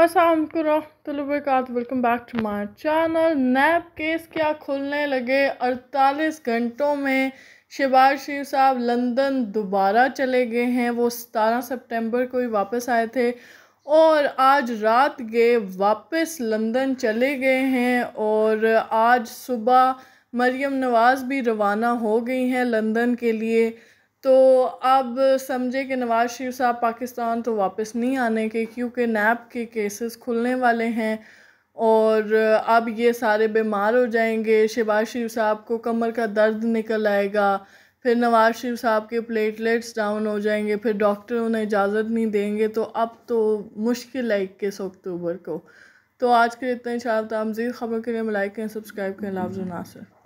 असलम तलबात welcome back to my channel नैब केस क्या खुलने लगे 48 घंटों में शहबाज शरीफ साहब लंदन दोबारा चले गए हैं वो सतारह सितंबर को ही वापस आए थे और आज रात गए वापस लंदन चले गए हैं और आज सुबह मरियम नवाज़ भी रवाना हो गई हैं लंदन के लिए तो अब समझे कि नवाज़ शरीफ साहब पाकिस्तान तो वापस नहीं आने के क्योंकि नैप के केसेस खुलने वाले हैं और अब ये सारे बीमार हो जाएंगे शहबाज शरीफ साहब को कमर का दर्द निकल आएगा फिर नवाज़ शरीफ साहब के प्लेटलेट्स डाउन हो जाएंगे फिर डॉक्टर उन्हें इजाज़त नहीं देंगे तो अब तो मुश्किल है इक्कीस अक्टूबर को तो आज के इतना ही शायद मजीद खबरों के लिए करें सब्सक्राइब करें लाफज नासर